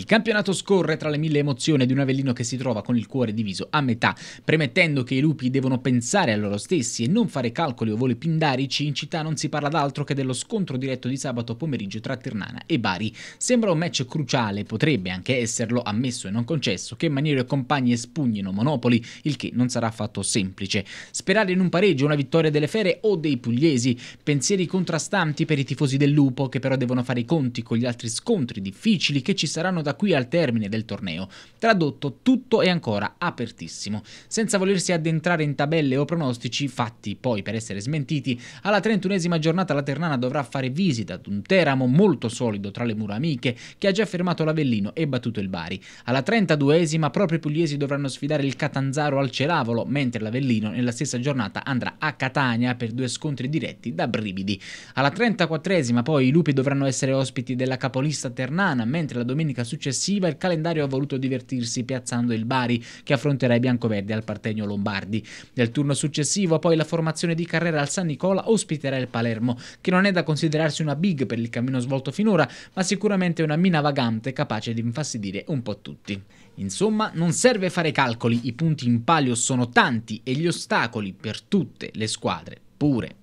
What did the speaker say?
Il campionato scorre tra le mille emozioni di un Avellino che si trova con il cuore diviso a metà, premettendo che i lupi devono pensare a loro stessi e non fare calcoli o voli pindarici, in città non si parla d'altro che dello scontro diretto di sabato pomeriggio tra Ternana e Bari. Sembra un match cruciale, potrebbe anche esserlo ammesso e non concesso, che Maniero e compagni espugnino Monopoli, il che non sarà affatto semplice. Sperare in un pareggio, una vittoria delle fere o dei pugliesi, pensieri contrastanti per i tifosi del lupo che però devono fare i conti con gli altri scontri difficili che ci saranno da da qui al termine del torneo. Tradotto, tutto è ancora apertissimo. Senza volersi addentrare in tabelle o pronostici, fatti poi per essere smentiti, alla 31esima giornata la Ternana dovrà fare visita ad un Teramo molto solido tra le mura amiche, che ha già fermato l'Avellino e battuto il Bari. Alla 32esima proprio i pugliesi dovranno sfidare il Catanzaro al Celavolo, mentre l'Avellino nella stessa giornata andrà a Catania per due scontri diretti da brividi. Alla 34esima poi i lupi dovranno essere ospiti della capolista Ternana, mentre la domenica successiva, il calendario ha voluto divertirsi piazzando il Bari, che affronterà i biancoverdi al Partenio Lombardi. Nel turno successivo, poi, la formazione di carriera al San Nicola ospiterà il Palermo, che non è da considerarsi una big per il cammino svolto finora, ma sicuramente una mina vagante capace di infastidire un po' tutti. Insomma, non serve fare calcoli, i punti in palio sono tanti e gli ostacoli per tutte le squadre pure.